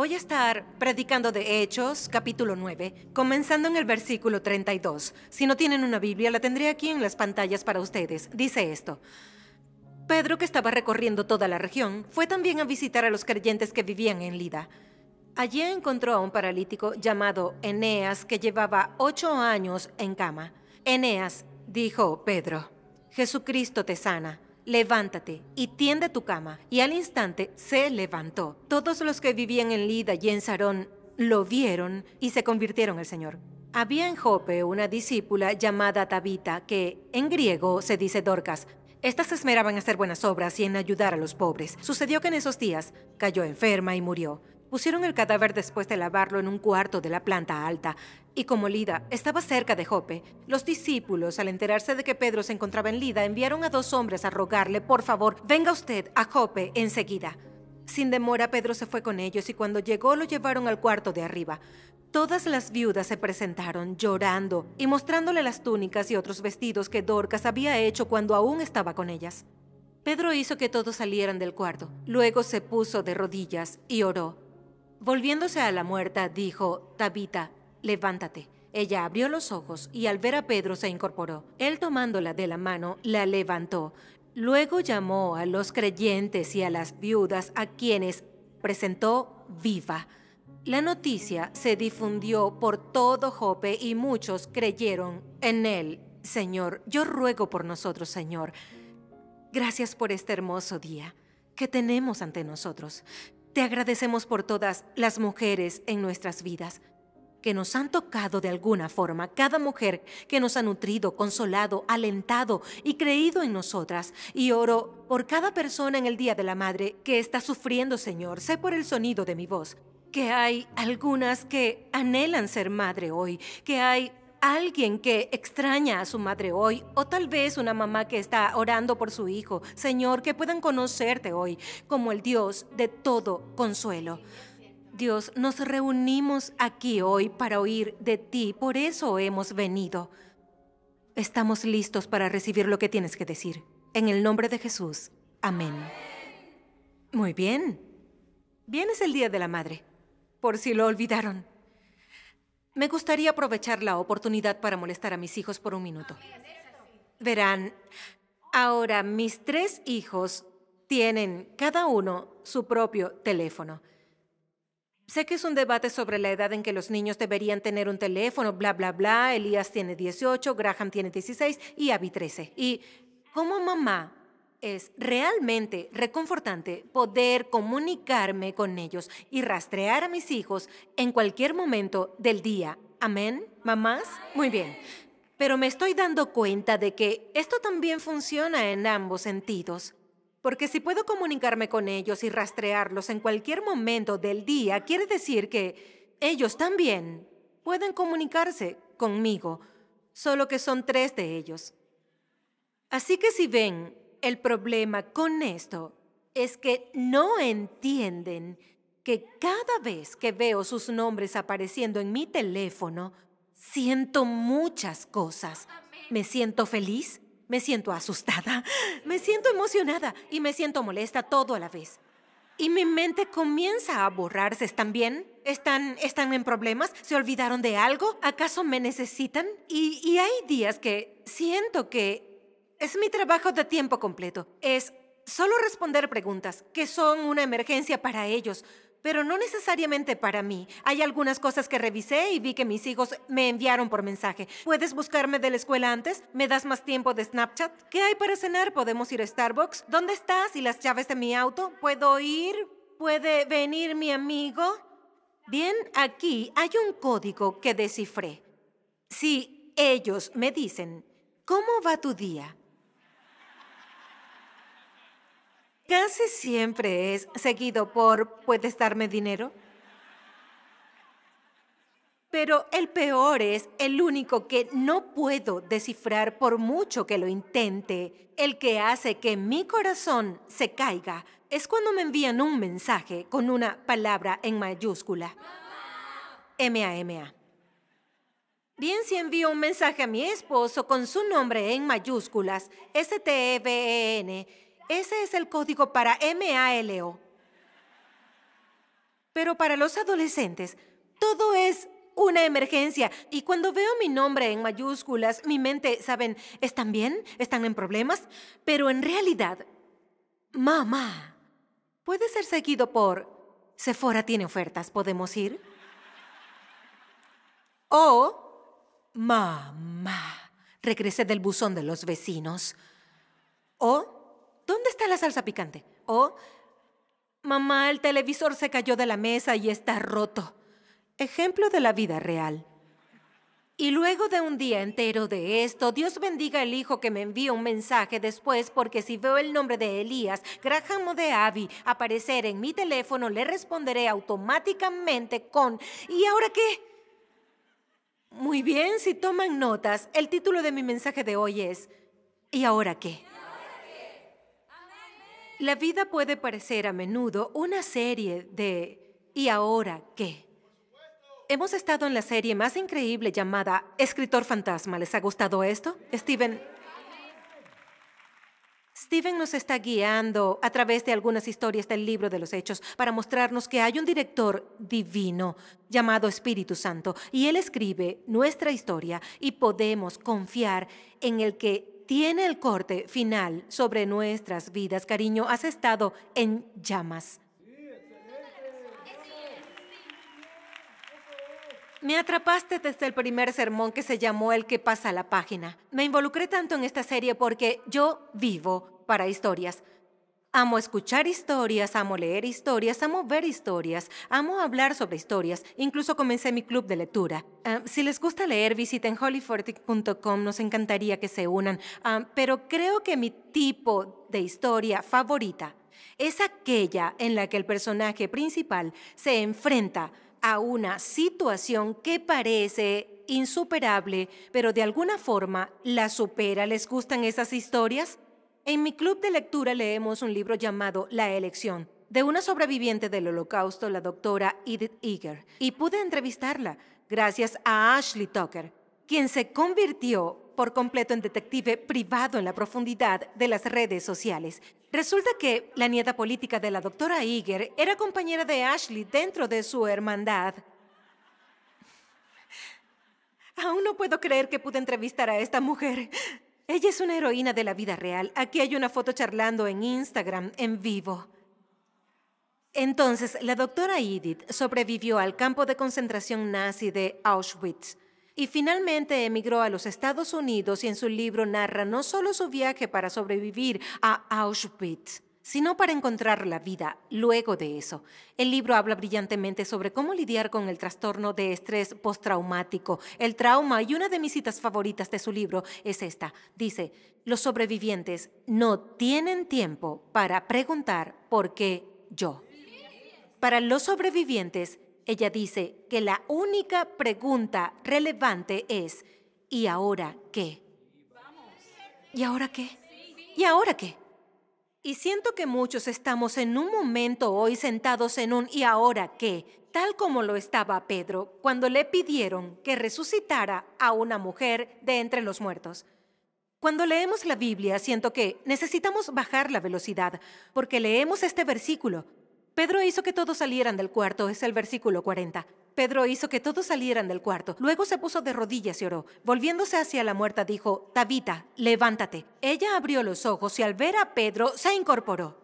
Voy a estar predicando de Hechos, capítulo 9, comenzando en el versículo 32. Si no tienen una Biblia, la tendré aquí en las pantallas para ustedes. Dice esto. Pedro, que estaba recorriendo toda la región, fue también a visitar a los creyentes que vivían en Lida. Allí encontró a un paralítico llamado Eneas que llevaba ocho años en cama. Eneas, dijo Pedro, Jesucristo te sana levántate y tiende tu cama. Y al instante se levantó. Todos los que vivían en Lida y en Sarón lo vieron y se convirtieron al Señor. Había en Jope una discípula llamada Tabita, que en griego se dice Dorcas. Estas se esmeraban en hacer buenas obras y en ayudar a los pobres. Sucedió que en esos días cayó enferma y murió. Pusieron el cadáver después de lavarlo en un cuarto de la planta alta y como Lida estaba cerca de Jope, los discípulos, al enterarse de que Pedro se encontraba en Lida, enviaron a dos hombres a rogarle, por favor, venga usted a Jope enseguida. Sin demora, Pedro se fue con ellos y cuando llegó lo llevaron al cuarto de arriba. Todas las viudas se presentaron llorando y mostrándole las túnicas y otros vestidos que Dorcas había hecho cuando aún estaba con ellas. Pedro hizo que todos salieran del cuarto, luego se puso de rodillas y oró. Volviéndose a la muerta, dijo, Tabita, Levántate. Ella abrió los ojos y al ver a Pedro se incorporó. Él tomándola de la mano, la levantó. Luego llamó a los creyentes y a las viudas a quienes presentó viva. La noticia se difundió por todo Jope y muchos creyeron en él. Señor, yo ruego por nosotros, Señor. Gracias por este hermoso día que tenemos ante nosotros. Te agradecemos por todas las mujeres en nuestras vidas, que nos han tocado de alguna forma, cada mujer que nos ha nutrido, consolado, alentado y creído en nosotras. Y oro por cada persona en el Día de la Madre que está sufriendo, Señor, sé por el sonido de mi voz, que hay algunas que anhelan ser madre hoy, que hay alguien que extraña a su madre hoy, o tal vez una mamá que está orando por su hijo. Señor, que puedan conocerte hoy como el Dios de todo consuelo. Dios, nos reunimos aquí hoy para oír de ti, por eso hemos venido. Estamos listos para recibir lo que tienes que decir. En el nombre de Jesús. Amén. Muy bien. Bien es el Día de la Madre, por si lo olvidaron. Me gustaría aprovechar la oportunidad para molestar a mis hijos por un minuto. Verán, ahora mis tres hijos tienen cada uno su propio teléfono. Sé que es un debate sobre la edad en que los niños deberían tener un teléfono, bla, bla, bla. Elías tiene 18, Graham tiene 16 y Abby 13. Y como mamá, es realmente reconfortante poder comunicarme con ellos y rastrear a mis hijos en cualquier momento del día. Amén, mamás. Muy bien. Pero me estoy dando cuenta de que esto también funciona en ambos sentidos. Porque si puedo comunicarme con ellos y rastrearlos en cualquier momento del día, quiere decir que ellos también pueden comunicarse conmigo, solo que son tres de ellos. Así que si ven, el problema con esto es que no entienden que cada vez que veo sus nombres apareciendo en mi teléfono, siento muchas cosas. Me siento feliz, me siento asustada, me siento emocionada y me siento molesta todo a la vez. Y mi mente comienza a borrarse. ¿Están bien? ¿Están, están en problemas? ¿Se olvidaron de algo? ¿Acaso me necesitan? Y, y hay días que siento que es mi trabajo de tiempo completo. Es solo responder preguntas, que son una emergencia para ellos pero no necesariamente para mí. Hay algunas cosas que revisé y vi que mis hijos me enviaron por mensaje. ¿Puedes buscarme de la escuela antes? ¿Me das más tiempo de Snapchat? ¿Qué hay para cenar? ¿Podemos ir a Starbucks? ¿Dónde estás y las llaves de mi auto? ¿Puedo ir? ¿Puede venir mi amigo? Bien, aquí hay un código que descifré. Si ellos me dicen, ¿cómo va tu día? Casi siempre es seguido por ¿puedes darme dinero? Pero el peor es el único que no puedo descifrar por mucho que lo intente. El que hace que mi corazón se caiga es cuando me envían un mensaje con una palabra en mayúscula. M-A-M-A. Bien, si envío un mensaje a mi esposo con su nombre en mayúsculas, S-T-E-V-E-N... Ese es el código para M-A-L-O. Pero para los adolescentes, todo es una emergencia. Y cuando veo mi nombre en mayúsculas, mi mente, ¿saben? ¿Están bien? ¿Están en problemas? Pero en realidad, mamá, puede ser seguido por Sephora tiene ofertas, ¿podemos ir? O, mamá, regresé del buzón de los vecinos. O, ¿dónde está la salsa picante? O, oh, mamá, el televisor se cayó de la mesa y está roto. Ejemplo de la vida real. Y luego de un día entero de esto, Dios bendiga al hijo que me envía un mensaje después, porque si veo el nombre de Elías, Graham o de Abby, aparecer en mi teléfono, le responderé automáticamente con ¿Y ahora qué? Muy bien, si toman notas, el título de mi mensaje de hoy es ¿Y ahora qué? La vida puede parecer a menudo una serie de ¿y ahora qué? Hemos estado en la serie más increíble llamada Escritor Fantasma. ¿Les ha gustado esto? Steven... Steven nos está guiando a través de algunas historias del libro de los Hechos para mostrarnos que hay un director divino llamado Espíritu Santo y él escribe nuestra historia y podemos confiar en el que tiene el corte final sobre nuestras vidas. Cariño, has estado en llamas. Me atrapaste desde el primer sermón que se llamó El que pasa la página. Me involucré tanto en esta serie porque yo vivo para historias. Amo escuchar historias, amo leer historias, amo ver historias, amo hablar sobre historias. Incluso comencé mi club de lectura. Ah, si les gusta leer, visiten holyfortic.com, nos encantaría que se unan. Ah, pero creo que mi tipo de historia favorita es aquella en la que el personaje principal se enfrenta a una situación que parece insuperable, pero de alguna forma la supera. ¿Les gustan esas historias? En mi club de lectura leemos un libro llamado La elección, de una sobreviviente del holocausto, la doctora Edith Eger, y pude entrevistarla gracias a Ashley Tucker, quien se convirtió por completo en detective privado en la profundidad de las redes sociales. Resulta que la nieta política de la doctora Eager era compañera de Ashley dentro de su hermandad. Aún no puedo creer que pude entrevistar a esta mujer. Ella es una heroína de la vida real. Aquí hay una foto charlando en Instagram, en vivo. Entonces, la doctora Edith sobrevivió al campo de concentración nazi de Auschwitz y finalmente emigró a los Estados Unidos y en su libro narra no solo su viaje para sobrevivir a Auschwitz, sino para encontrar la vida luego de eso. El libro habla brillantemente sobre cómo lidiar con el trastorno de estrés postraumático, el trauma, y una de mis citas favoritas de su libro es esta. Dice, los sobrevivientes no tienen tiempo para preguntar por qué yo. Para los sobrevivientes, ella dice que la única pregunta relevante es, ¿y ahora qué? ¿Y ahora qué? ¿Y ahora qué? Y siento que muchos estamos en un momento hoy sentados en un y ahora qué, tal como lo estaba Pedro cuando le pidieron que resucitara a una mujer de entre los muertos. Cuando leemos la Biblia siento que necesitamos bajar la velocidad porque leemos este versículo. Pedro hizo que todos salieran del cuarto, es el versículo 40. Pedro hizo que todos salieran del cuarto. Luego se puso de rodillas y oró. Volviéndose hacia la muerta, dijo, Tabita, levántate. Ella abrió los ojos y al ver a Pedro se incorporó.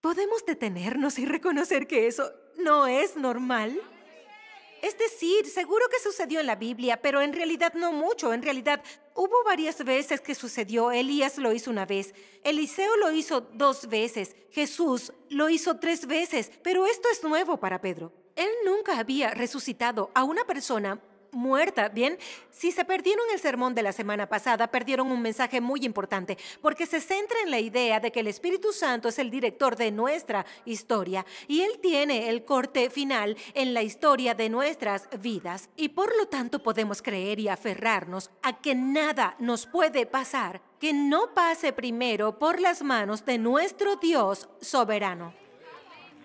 ¿Podemos detenernos y reconocer que eso no es normal? Es decir, seguro que sucedió en la Biblia, pero en realidad no mucho. En realidad, hubo varias veces que sucedió. Elías lo hizo una vez, Eliseo lo hizo dos veces, Jesús lo hizo tres veces, pero esto es nuevo para Pedro. Él nunca había resucitado a una persona muerta, ¿bien? Si se perdieron el sermón de la semana pasada, perdieron un mensaje muy importante, porque se centra en la idea de que el Espíritu Santo es el director de nuestra historia y Él tiene el corte final en la historia de nuestras vidas y por lo tanto podemos creer y aferrarnos a que nada nos puede pasar que no pase primero por las manos de nuestro Dios soberano.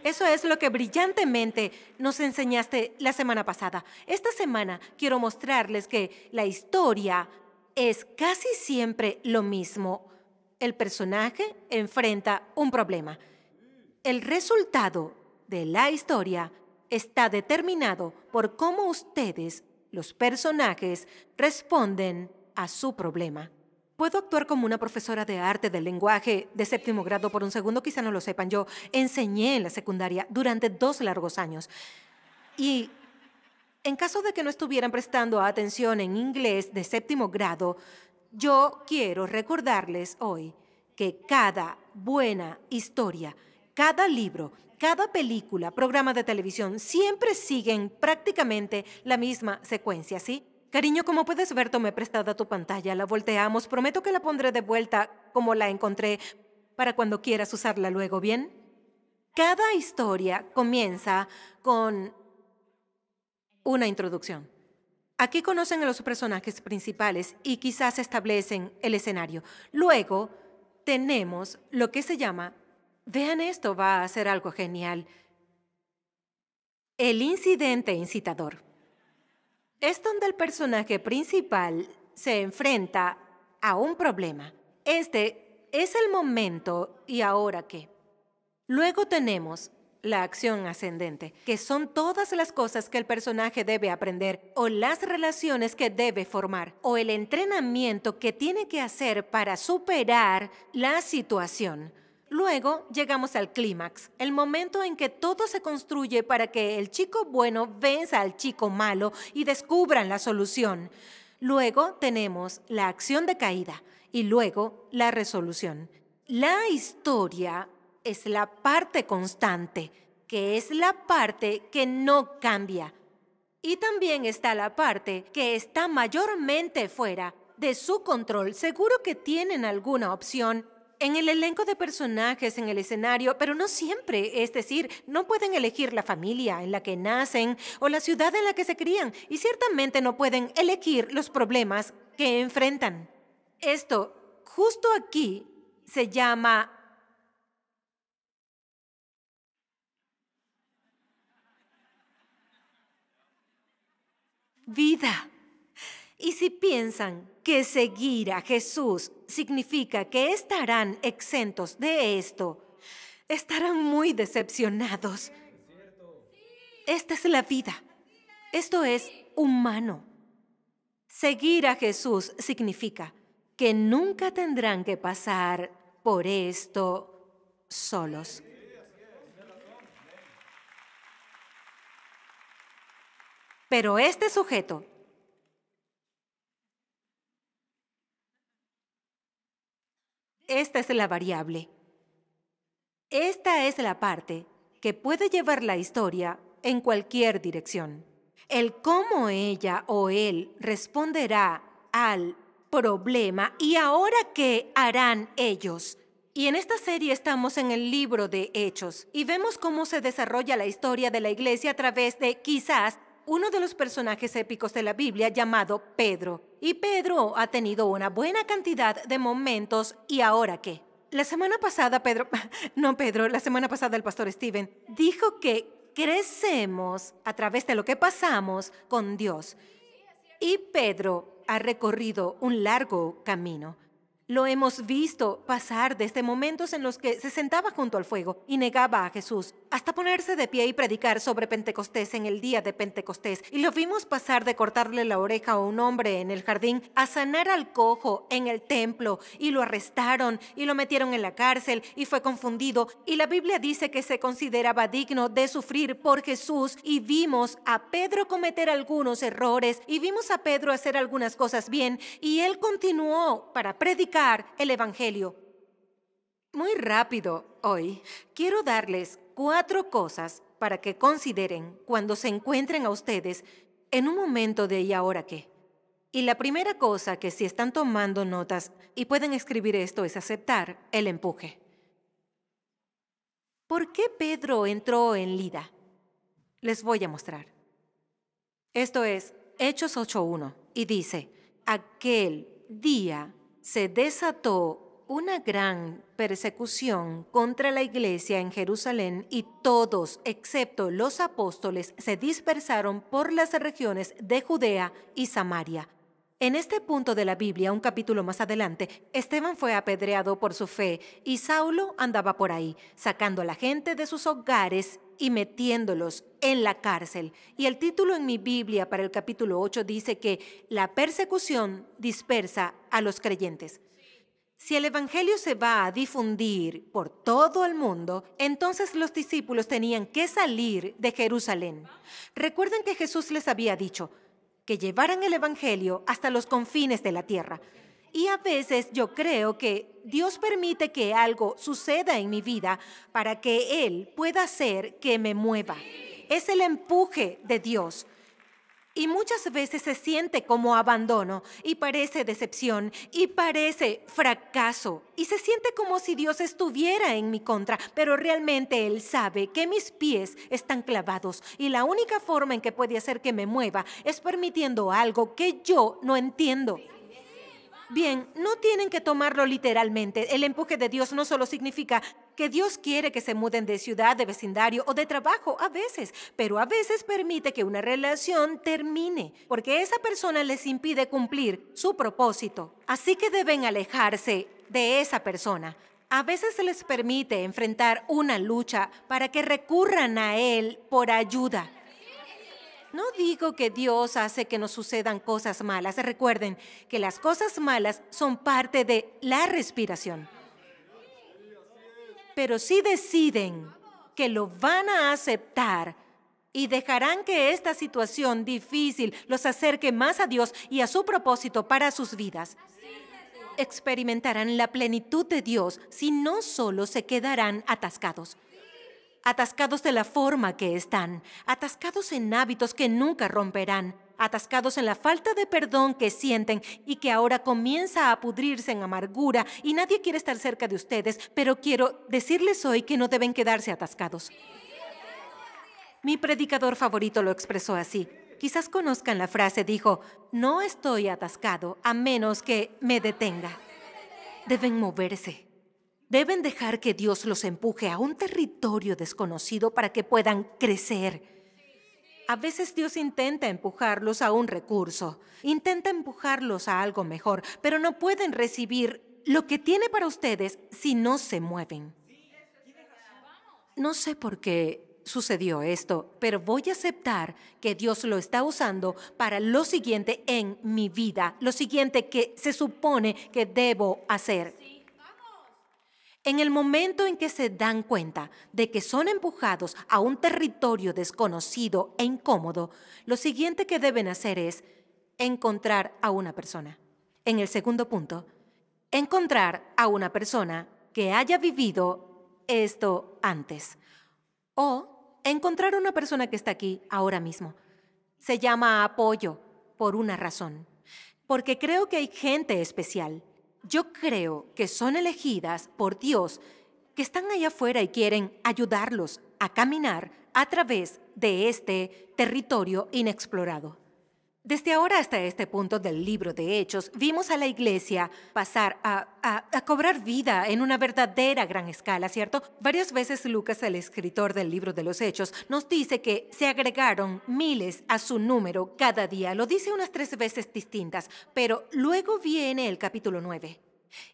Eso es lo que brillantemente nos enseñaste la semana pasada. Esta semana quiero mostrarles que la historia es casi siempre lo mismo. El personaje enfrenta un problema. El resultado de la historia está determinado por cómo ustedes, los personajes, responden a su problema. Puedo actuar como una profesora de arte del lenguaje de séptimo grado por un segundo, quizá no lo sepan. Yo enseñé en la secundaria durante dos largos años. Y en caso de que no estuvieran prestando atención en inglés de séptimo grado, yo quiero recordarles hoy que cada buena historia, cada libro, cada película, programa de televisión, siempre siguen prácticamente la misma secuencia, ¿sí? Cariño, como puedes ver, tomé prestada tu pantalla, la volteamos, prometo que la pondré de vuelta como la encontré para cuando quieras usarla luego, ¿bien? Cada historia comienza con una introducción. Aquí conocen a los personajes principales y quizás establecen el escenario. Luego tenemos lo que se llama, vean esto, va a ser algo genial, el incidente incitador es donde el personaje principal se enfrenta a un problema. Este es el momento y ahora qué. Luego tenemos la acción ascendente, que son todas las cosas que el personaje debe aprender o las relaciones que debe formar o el entrenamiento que tiene que hacer para superar la situación. Luego llegamos al clímax, el momento en que todo se construye para que el chico bueno venza al chico malo y descubran la solución. Luego tenemos la acción de caída y luego la resolución. La historia es la parte constante, que es la parte que no cambia. Y también está la parte que está mayormente fuera de su control. Seguro que tienen alguna opción en el elenco de personajes, en el escenario, pero no siempre. Es decir, no pueden elegir la familia en la que nacen o la ciudad en la que se crían y ciertamente no pueden elegir los problemas que enfrentan. Esto, justo aquí, se llama... Vida. Y si piensan que seguir a Jesús significa que estarán exentos de esto, estarán muy decepcionados. Esta es la vida. Esto es humano. Seguir a Jesús significa que nunca tendrán que pasar por esto solos. Pero este sujeto esta es la variable. Esta es la parte que puede llevar la historia en cualquier dirección. El cómo ella o él responderá al problema y ahora qué harán ellos. Y en esta serie estamos en el libro de Hechos y vemos cómo se desarrolla la historia de la iglesia a través de quizás uno de los personajes épicos de la Biblia llamado Pedro. Y Pedro ha tenido una buena cantidad de momentos y ahora qué. La semana pasada, Pedro, no Pedro, la semana pasada el pastor Steven dijo que crecemos a través de lo que pasamos con Dios. Y Pedro ha recorrido un largo camino. Lo hemos visto pasar desde este momentos en los que se sentaba junto al fuego y negaba a Jesús, hasta ponerse de pie y predicar sobre Pentecostés en el día de Pentecostés. Y lo vimos pasar de cortarle la oreja a un hombre en el jardín a sanar al cojo en el templo. Y lo arrestaron y lo metieron en la cárcel y fue confundido. Y la Biblia dice que se consideraba digno de sufrir por Jesús. Y vimos a Pedro cometer algunos errores y vimos a Pedro hacer algunas cosas bien. Y él continuó para predicar el Evangelio. Muy rápido hoy, quiero darles cuatro cosas para que consideren cuando se encuentren a ustedes en un momento de ¿y ahora qué? Y la primera cosa que si están tomando notas y pueden escribir esto es aceptar el empuje. ¿Por qué Pedro entró en Lida? Les voy a mostrar. Esto es Hechos 8.1 y dice, aquel día se desató una gran persecución contra la iglesia en Jerusalén y todos, excepto los apóstoles, se dispersaron por las regiones de Judea y Samaria. En este punto de la Biblia, un capítulo más adelante, Esteban fue apedreado por su fe y Saulo andaba por ahí, sacando a la gente de sus hogares y metiéndolos en la cárcel. Y el título en mi Biblia para el capítulo 8 dice que la persecución dispersa a los creyentes. Si el Evangelio se va a difundir por todo el mundo, entonces los discípulos tenían que salir de Jerusalén. Recuerden que Jesús les había dicho que llevaran el Evangelio hasta los confines de la tierra. Y a veces yo creo que Dios permite que algo suceda en mi vida para que Él pueda hacer que me mueva. Es el empuje de Dios. Y muchas veces se siente como abandono y parece decepción y parece fracaso y se siente como si Dios estuviera en mi contra, pero realmente Él sabe que mis pies están clavados y la única forma en que puede hacer que me mueva es permitiendo algo que yo no entiendo. Bien, no tienen que tomarlo literalmente. El empuje de Dios no solo significa que Dios quiere que se muden de ciudad, de vecindario o de trabajo a veces, pero a veces permite que una relación termine, porque esa persona les impide cumplir su propósito. Así que deben alejarse de esa persona. A veces se les permite enfrentar una lucha para que recurran a Él por ayuda. No digo que Dios hace que nos sucedan cosas malas. Recuerden que las cosas malas son parte de la respiración. Pero si deciden que lo van a aceptar y dejarán que esta situación difícil los acerque más a Dios y a su propósito para sus vidas, experimentarán la plenitud de Dios si no solo se quedarán atascados atascados de la forma que están, atascados en hábitos que nunca romperán, atascados en la falta de perdón que sienten y que ahora comienza a pudrirse en amargura y nadie quiere estar cerca de ustedes, pero quiero decirles hoy que no deben quedarse atascados. Mi predicador favorito lo expresó así. Quizás conozcan la frase, dijo, no estoy atascado a menos que me detenga. Deben moverse. Deben dejar que Dios los empuje a un territorio desconocido para que puedan crecer. A veces Dios intenta empujarlos a un recurso, intenta empujarlos a algo mejor, pero no pueden recibir lo que tiene para ustedes si no se mueven. No sé por qué sucedió esto, pero voy a aceptar que Dios lo está usando para lo siguiente en mi vida, lo siguiente que se supone que debo hacer. En el momento en que se dan cuenta de que son empujados a un territorio desconocido e incómodo, lo siguiente que deben hacer es encontrar a una persona. En el segundo punto, encontrar a una persona que haya vivido esto antes. O encontrar a una persona que está aquí ahora mismo. Se llama apoyo por una razón. Porque creo que hay gente especial yo creo que son elegidas por Dios, que están allá afuera y quieren ayudarlos a caminar a través de este territorio inexplorado. Desde ahora hasta este punto del libro de Hechos, vimos a la iglesia pasar a, cobrar vida en una verdadera gran escala, ¿cierto? Varias veces Lucas, el escritor del libro de los Hechos, nos dice que se agregaron miles a su número cada día. Lo dice unas tres veces distintas, pero luego viene el capítulo 9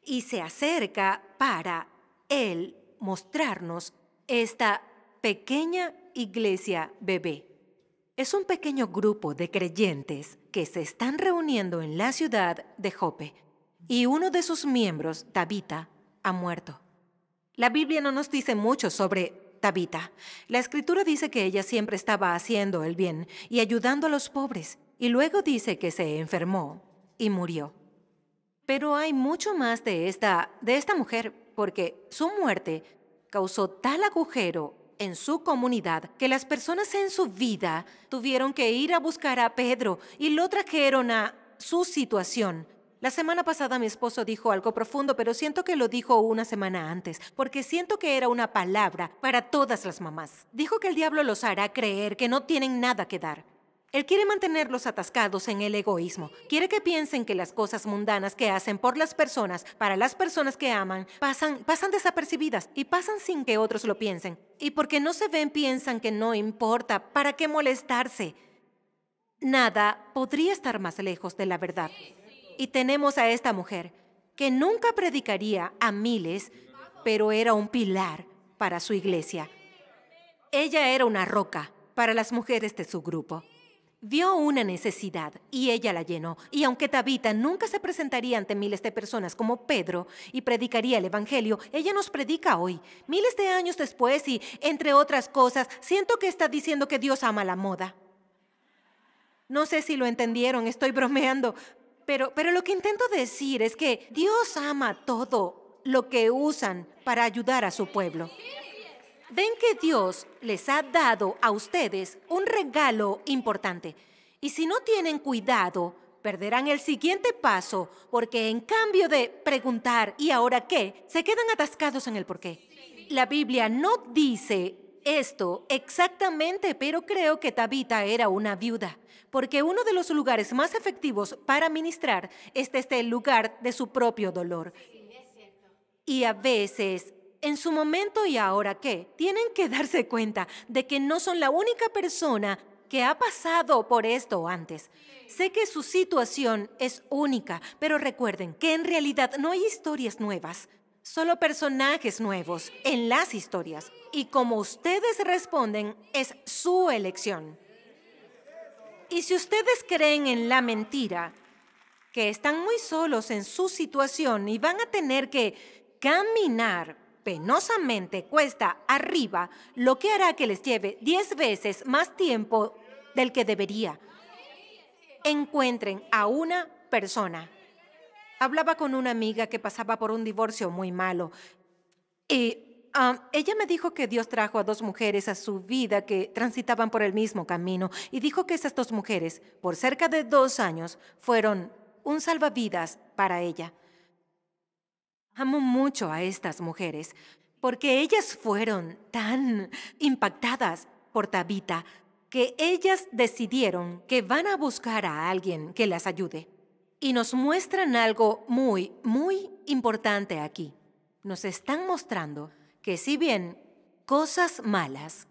y se acerca para él mostrarnos esta pequeña iglesia bebé es un pequeño grupo de creyentes que se están reuniendo en la ciudad de Jope y uno de sus miembros, Tabita, ha muerto. La Biblia no nos dice mucho sobre Tabita. La escritura dice que ella siempre estaba haciendo el bien y ayudando a los pobres y luego dice que se enfermó y murió. Pero hay mucho más de esta, de esta mujer porque su muerte causó tal agujero en su comunidad que las personas en su vida tuvieron que ir a buscar a Pedro y lo trajeron a su situación. La semana pasada mi esposo dijo algo profundo, pero siento que lo dijo una semana antes, porque siento que era una palabra para todas las mamás. Dijo que el diablo los hará creer que no tienen nada que dar. Él quiere mantenerlos atascados en el egoísmo. Quiere que piensen que las cosas mundanas que hacen por las personas, para las personas que aman, pasan, pasan desapercibidas y pasan sin que otros lo piensen. Y porque no se ven, piensan que no importa. ¿Para qué molestarse? Nada podría estar más lejos de la verdad. Y tenemos a esta mujer que nunca predicaría a miles, pero era un pilar para su iglesia. Ella era una roca para las mujeres de su grupo. Vio una necesidad y ella la llenó. Y aunque Tabita nunca se presentaría ante miles de personas como Pedro y predicaría el Evangelio, ella nos predica hoy, miles de años después y, entre otras cosas, siento que está diciendo que Dios ama la moda. No sé si lo entendieron, estoy bromeando, pero, pero lo que intento decir es que Dios ama todo lo que usan para ayudar a su pueblo ven que Dios les ha dado a ustedes un regalo importante. Y si no tienen cuidado, perderán el siguiente paso, porque en cambio de preguntar ¿y ahora qué?, se quedan atascados en el por qué. La Biblia no dice esto exactamente, pero creo que Tabita era una viuda, porque uno de los lugares más efectivos para ministrar es desde el lugar de su propio dolor. Y a veces en su momento y ahora qué, tienen que darse cuenta de que no son la única persona que ha pasado por esto antes. Sé que su situación es única, pero recuerden que en realidad no hay historias nuevas, solo personajes nuevos en las historias. Y como ustedes responden, es su elección. Y si ustedes creen en la mentira, que están muy solos en su situación y van a tener que caminar penosamente cuesta arriba, lo que hará que les lleve 10 veces más tiempo del que debería. Encuentren a una persona. Hablaba con una amiga que pasaba por un divorcio muy malo y ah, ella me dijo que Dios trajo a dos mujeres a su vida que transitaban por el mismo camino y dijo que esas dos mujeres, por cerca de dos años, fueron un salvavidas para ella. Amo mucho a estas mujeres porque ellas fueron tan impactadas por Tabita que ellas decidieron que van a buscar a alguien que las ayude. Y nos muestran algo muy, muy importante aquí. Nos están mostrando que si bien cosas malas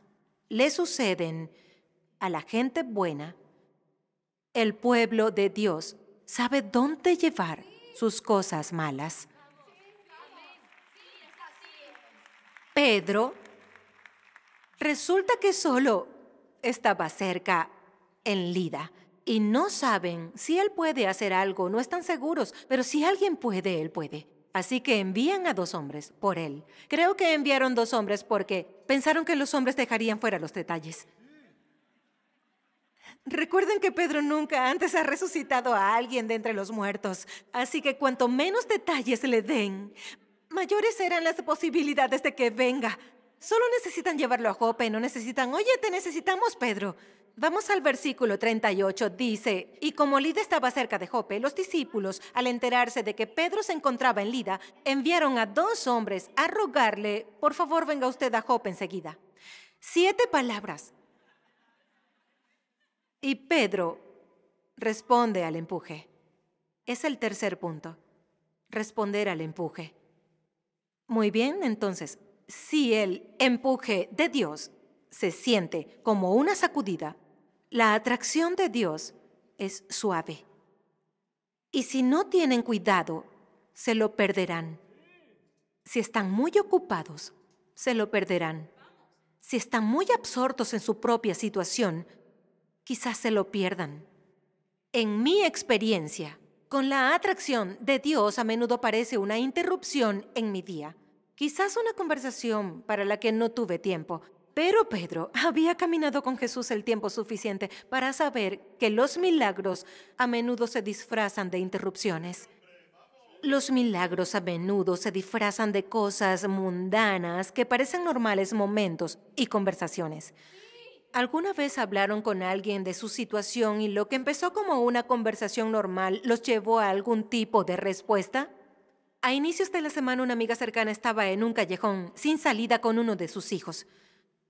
le suceden a la gente buena, el pueblo de Dios sabe dónde llevar sus cosas malas. Pedro, resulta que solo estaba cerca en Lida y no saben si él puede hacer algo, no están seguros, pero si alguien puede, él puede. Así que envían a dos hombres por él. Creo que enviaron dos hombres porque pensaron que los hombres dejarían fuera los detalles. Recuerden que Pedro nunca antes ha resucitado a alguien de entre los muertos, así que cuanto menos detalles le den, Mayores eran las posibilidades de que venga. Solo necesitan llevarlo a Jope, no necesitan, oye, te necesitamos, Pedro. Vamos al versículo 38, dice, y como Lida estaba cerca de Jope, los discípulos, al enterarse de que Pedro se encontraba en Lida, enviaron a dos hombres a rogarle, por favor venga usted a Jope enseguida. Siete palabras. Y Pedro responde al empuje. Es el tercer punto, responder al empuje. Muy bien, entonces, si el empuje de Dios se siente como una sacudida, la atracción de Dios es suave. Y si no tienen cuidado, se lo perderán. Si están muy ocupados, se lo perderán. Si están muy absortos en su propia situación, quizás se lo pierdan. En mi experiencia, con la atracción de Dios a menudo parece una interrupción en mi día. Quizás una conversación para la que no tuve tiempo, pero Pedro había caminado con Jesús el tiempo suficiente para saber que los milagros a menudo se disfrazan de interrupciones. Los milagros a menudo se disfrazan de cosas mundanas que parecen normales momentos y conversaciones. ¿Alguna vez hablaron con alguien de su situación y lo que empezó como una conversación normal los llevó a algún tipo de respuesta? A inicios de la semana una amiga cercana estaba en un callejón sin salida con uno de sus hijos.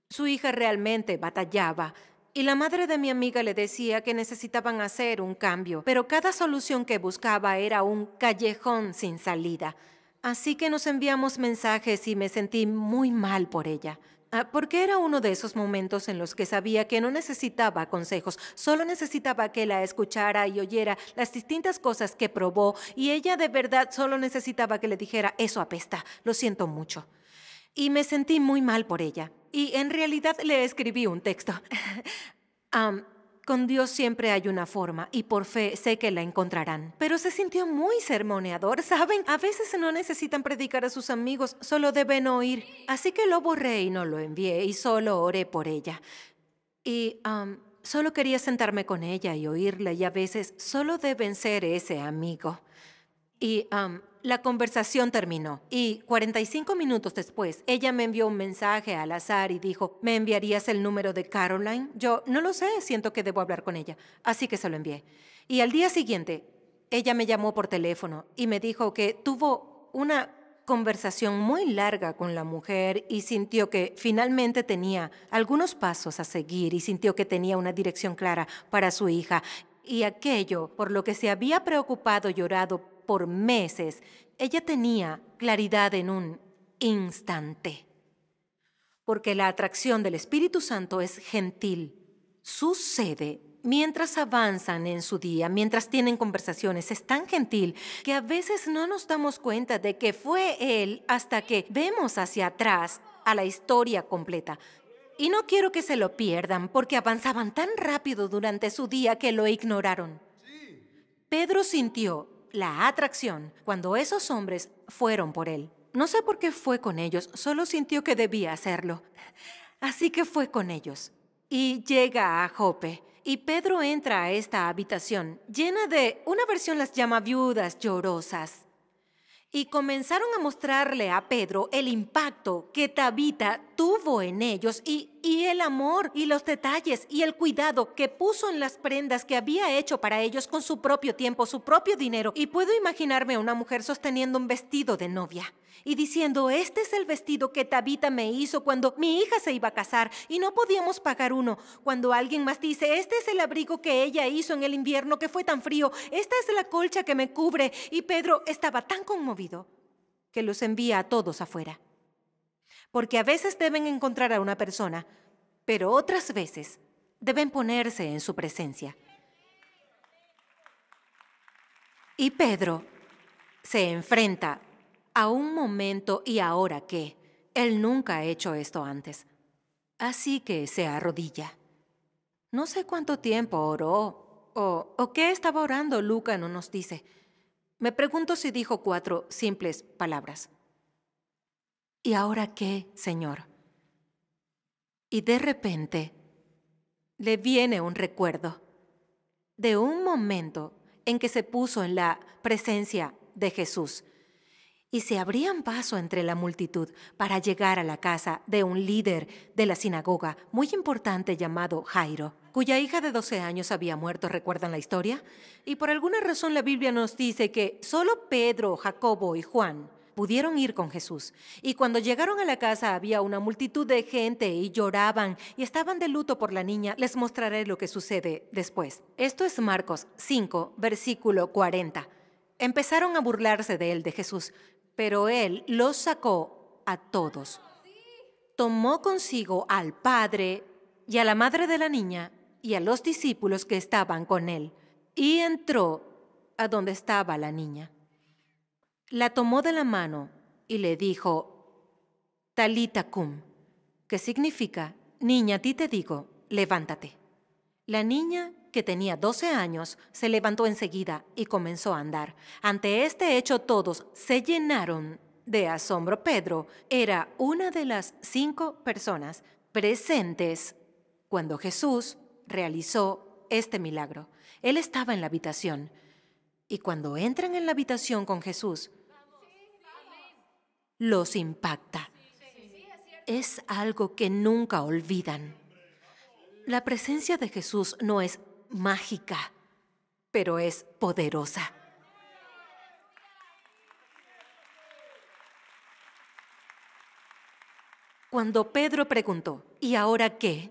Su hija realmente batallaba y la madre de mi amiga le decía que necesitaban hacer un cambio, pero cada solución que buscaba era un callejón sin salida. Así que nos enviamos mensajes y me sentí muy mal por ella. Ah, Porque era uno de esos momentos en los que sabía que no necesitaba consejos, solo necesitaba que la escuchara y oyera las distintas cosas que probó y ella de verdad solo necesitaba que le dijera, eso apesta, lo siento mucho. Y me sentí muy mal por ella. Y en realidad le escribí un texto. Con Dios siempre hay una forma y por fe sé que la encontrarán. Pero se sintió muy sermoneador, ¿saben? A veces no necesitan predicar a sus amigos, solo deben oír. Así que lo borré y no lo envié y solo oré por ella. Y um, solo quería sentarme con ella y oírla y a veces solo deben ser ese amigo. Y um, la conversación terminó y 45 minutos después ella me envió un mensaje al azar y dijo, ¿me enviarías el número de Caroline? Yo no lo sé, siento que debo hablar con ella, así que se lo envié. Y al día siguiente, ella me llamó por teléfono y me dijo que tuvo una conversación muy larga con la mujer y sintió que finalmente tenía algunos pasos a seguir y sintió que tenía una dirección clara para su hija. Y aquello por lo que se había preocupado y llorado por meses, ella tenía claridad en un instante. Porque la atracción del Espíritu Santo es gentil. Sucede mientras avanzan en su día, mientras tienen conversaciones, es tan gentil que a veces no nos damos cuenta de que fue Él hasta que vemos hacia atrás a la historia completa. Y no quiero que se lo pierdan porque avanzaban tan rápido durante su día que lo ignoraron. Pedro sintió la atracción, cuando esos hombres fueron por él. No sé por qué fue con ellos, solo sintió que debía hacerlo. Así que fue con ellos. Y llega a Jope. Y Pedro entra a esta habitación, llena de, una versión las llama viudas llorosas. Y comenzaron a mostrarle a Pedro el impacto que Tabita tuvo en ellos y y el amor y los detalles y el cuidado que puso en las prendas que había hecho para ellos con su propio tiempo, su propio dinero. Y puedo imaginarme a una mujer sosteniendo un vestido de novia y diciendo, este es el vestido que Tabita me hizo cuando mi hija se iba a casar y no podíamos pagar uno. Cuando alguien más dice, este es el abrigo que ella hizo en el invierno que fue tan frío, esta es la colcha que me cubre. Y Pedro estaba tan conmovido que los envía a todos afuera porque a veces deben encontrar a una persona, pero otras veces deben ponerse en su presencia. Y Pedro se enfrenta a un momento y ahora que él nunca ha hecho esto antes. Así que se arrodilla. No sé cuánto tiempo oró o, o qué estaba orando, Luca no nos dice. Me pregunto si dijo cuatro simples palabras. ¿y ahora qué, Señor? Y de repente le viene un recuerdo de un momento en que se puso en la presencia de Jesús y se abrían paso entre la multitud para llegar a la casa de un líder de la sinagoga muy importante llamado Jairo, cuya hija de 12 años había muerto, ¿recuerdan la historia? Y por alguna razón la Biblia nos dice que solo Pedro, Jacobo y Juan pudieron ir con Jesús. Y cuando llegaron a la casa había una multitud de gente y lloraban y estaban de luto por la niña. Les mostraré lo que sucede después. Esto es Marcos 5, versículo 40. Empezaron a burlarse de él, de Jesús, pero él los sacó a todos. Tomó consigo al padre y a la madre de la niña y a los discípulos que estaban con él, y entró a donde estaba la niña la tomó de la mano y le dijo, Talita cum, que significa, niña, a ti te digo, levántate. La niña, que tenía 12 años, se levantó enseguida y comenzó a andar. Ante este hecho todos se llenaron de asombro. Pedro era una de las cinco personas presentes cuando Jesús realizó este milagro. Él estaba en la habitación. Y cuando entran en la habitación con Jesús, los impacta. Es algo que nunca olvidan. La presencia de Jesús no es mágica, pero es poderosa. Cuando Pedro preguntó, ¿y ahora qué?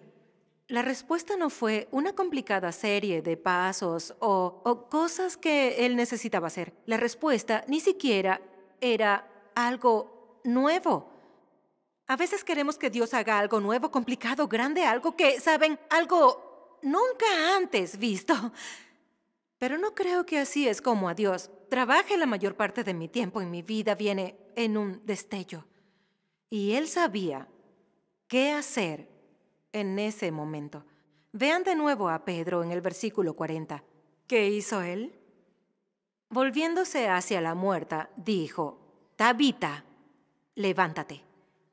La respuesta no fue una complicada serie de pasos o, cosas que él necesitaba hacer. La respuesta ni siquiera era algo nuevo. A veces queremos que Dios haga algo nuevo, complicado, grande, algo que, saben, algo nunca antes visto. Pero no creo que así es como a Dios. Trabaje la mayor parte de mi tiempo y mi vida viene en un destello. Y Él sabía qué hacer en ese momento. Vean de nuevo a Pedro en el versículo 40. ¿Qué hizo él? Volviéndose hacia la muerta, dijo, Tabita, levántate.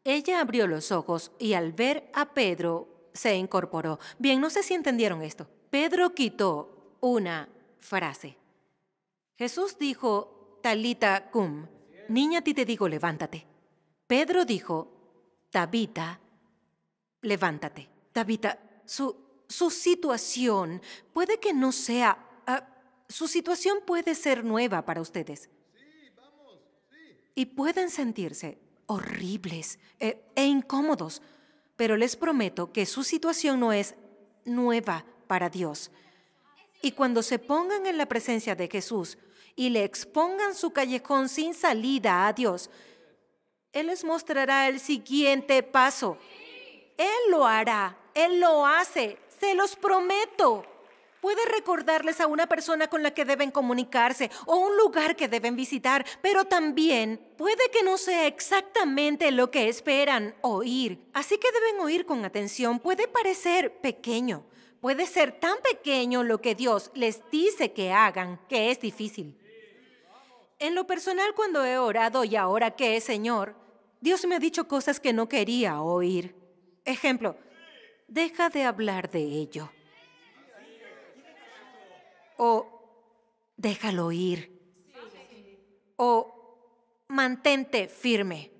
Ella abrió los ojos y al ver a Pedro se incorporó. Bien, no sé si entendieron esto. Pedro quitó una frase. Jesús dijo, Talita cum, niña a ti te digo, levántate. Pedro dijo, Tabita, levántate. Tabita, su, su situación puede que no sea... Ah, su situación puede ser nueva para ustedes. Sí, vamos, sí. Y pueden sentirse horribles eh, e, incómodos, pero les prometo que su situación no es nueva para Dios. Y cuando se pongan en la presencia de Jesús y le expongan su callejón sin salida a Dios, Él les mostrará el siguiente paso. Él lo hará, Él lo hace, se los prometo. Puede recordarles a una persona con la que deben comunicarse o un lugar que deben visitar, pero también puede que no sea exactamente lo que esperan oír. Así que deben oír con atención. Puede parecer pequeño. Puede ser tan pequeño lo que Dios les dice que hagan que es difícil. En lo personal, cuando he orado y ahora que es Señor, Dios me ha dicho cosas que no quería oír. Ejemplo, deja de hablar de ello o déjalo ir o mantente firme.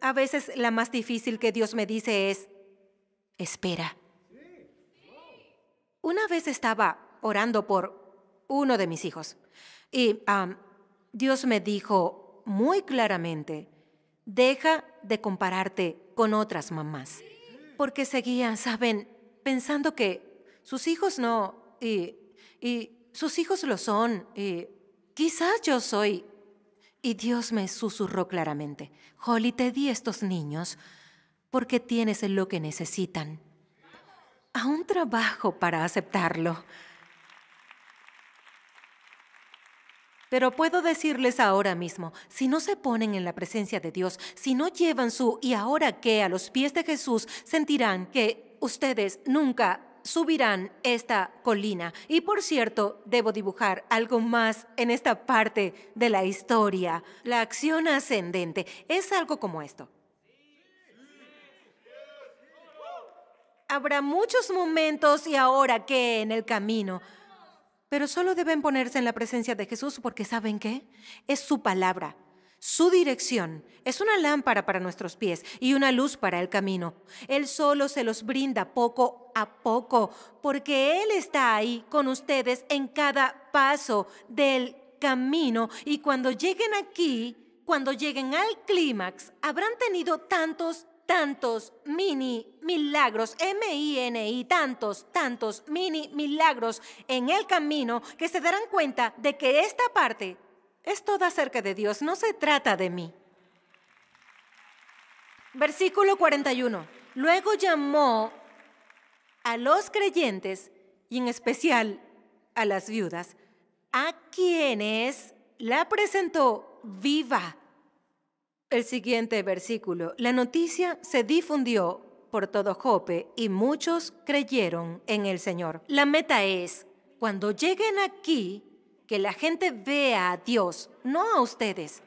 A veces la más difícil que Dios me dice es, espera. Una vez estaba orando por uno de mis hijos y Dios me dijo muy claramente, deja de compararte con otras mamás, porque seguían, saben, pensando que sus hijos no, y y sus hijos lo son, y quizás yo soy. Y Dios me susurró claramente, Holly, te di estos niños porque tienes lo que necesitan. A un trabajo para aceptarlo. Pero puedo decirles ahora mismo, si no se ponen en la presencia de Dios, si no llevan su y ahora qué a los pies de Jesús, sentirán que ustedes nunca subirán esta colina. Y por cierto, debo dibujar algo más en esta parte de la historia. La acción ascendente es algo como esto. Habrá muchos momentos y ahora que en el camino. Pero solo deben ponerse en la presencia de Jesús porque saben qué? Es su palabra. Su dirección es una lámpara para nuestros pies y una luz para el camino. Él solo se los brinda poco a poco, porque Él está ahí con ustedes en cada paso del camino. Y cuando lleguen aquí, cuando lleguen al clímax, habrán tenido tantos, tantos mini milagros, M-I-N-I, tantos, tantos mini milagros en el camino que se darán cuenta de que esta parte es todo acerca de Dios, no se trata de mí. Versículo 41. Luego llamó a los creyentes y en especial a las viudas, a quienes la presentó viva. El siguiente versículo. La noticia se difundió por todo Jope y muchos creyeron en el Señor. La meta es, cuando lleguen aquí, que la gente vea a Dios, no a ustedes.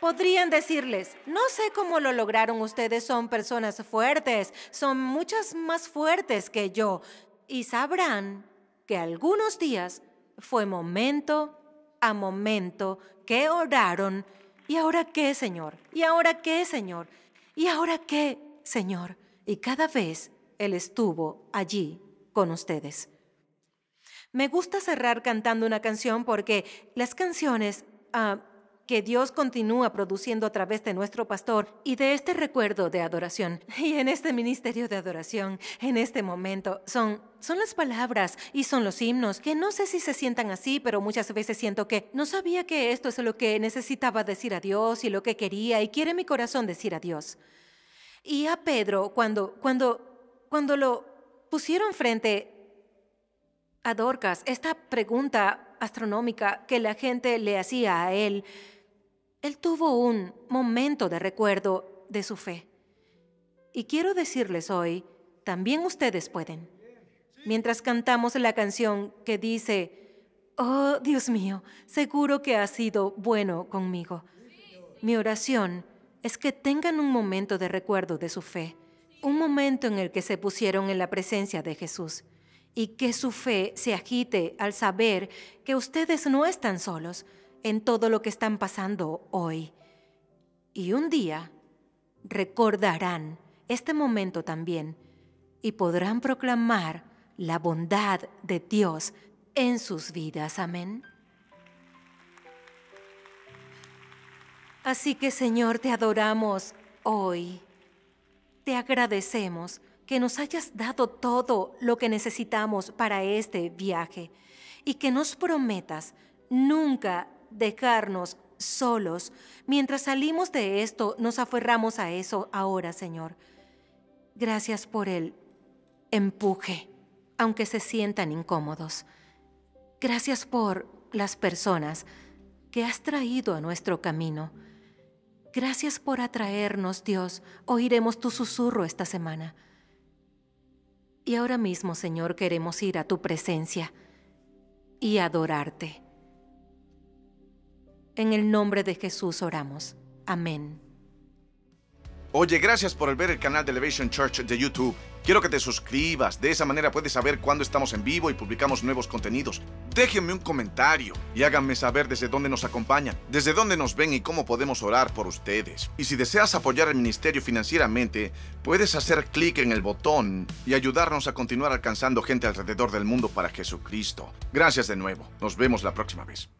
Podrían decirles, no sé cómo lo lograron, ustedes son personas fuertes, son muchas más fuertes que yo, y sabrán que algunos días fue momento a momento que oraron, ¿y ahora qué, Señor? ¿Y ahora qué, Señor? ¿Y ahora qué, Señor? Y cada vez Él estuvo allí con ustedes. Me gusta cerrar cantando una canción porque las canciones ah, que Dios continúa produciendo a través de nuestro pastor y de este recuerdo de adoración y en este ministerio de adoración, en este momento, son, son las palabras y son los himnos, que no sé si se sientan así, pero muchas veces siento que no sabía que esto es lo que necesitaba decir a Dios y lo que quería y quiere mi corazón decir a Dios. Y a Pedro, cuando, cuando, cuando lo pusieron frente a Dorcas esta pregunta astronómica que la gente le hacía a él, él tuvo un momento de recuerdo de su fe. Y quiero decirles hoy, también ustedes pueden. Mientras cantamos la canción que dice, Oh Dios mío, seguro que has sido bueno conmigo. Mi oración es que tengan un momento de recuerdo de su fe, un momento en el que se pusieron en la presencia de Jesús y que su fe se agite al saber que ustedes no están solos en todo lo que están pasando hoy. Y un día recordarán este momento también y podrán proclamar la bondad de Dios en sus vidas. Amén. Así que Señor, te adoramos hoy. Te agradecemos que nos hayas dado todo lo que necesitamos para este viaje y que nos prometas nunca dejarnos solos. Mientras salimos de esto, nos aferramos a eso ahora, Señor. Gracias por el empuje, aunque se sientan incómodos. Gracias por las personas que has traído a nuestro camino. Gracias por atraernos, Dios. Oiremos tu susurro esta semana. Y ahora mismo, Señor, queremos ir a tu presencia y adorarte. En el nombre de Jesús oramos. Amén. Oye, gracias por ver el canal de Elevation Church de YouTube. Quiero que te suscribas, de esa manera puedes saber cuándo estamos en vivo y publicamos nuevos contenidos. Déjenme un comentario y háganme saber desde dónde nos acompañan, desde dónde nos ven y cómo podemos orar por ustedes. Y si deseas apoyar al ministerio financieramente, puedes hacer clic en el botón y ayudarnos a continuar alcanzando gente alrededor del mundo para Jesucristo. Gracias de nuevo, nos vemos la próxima vez.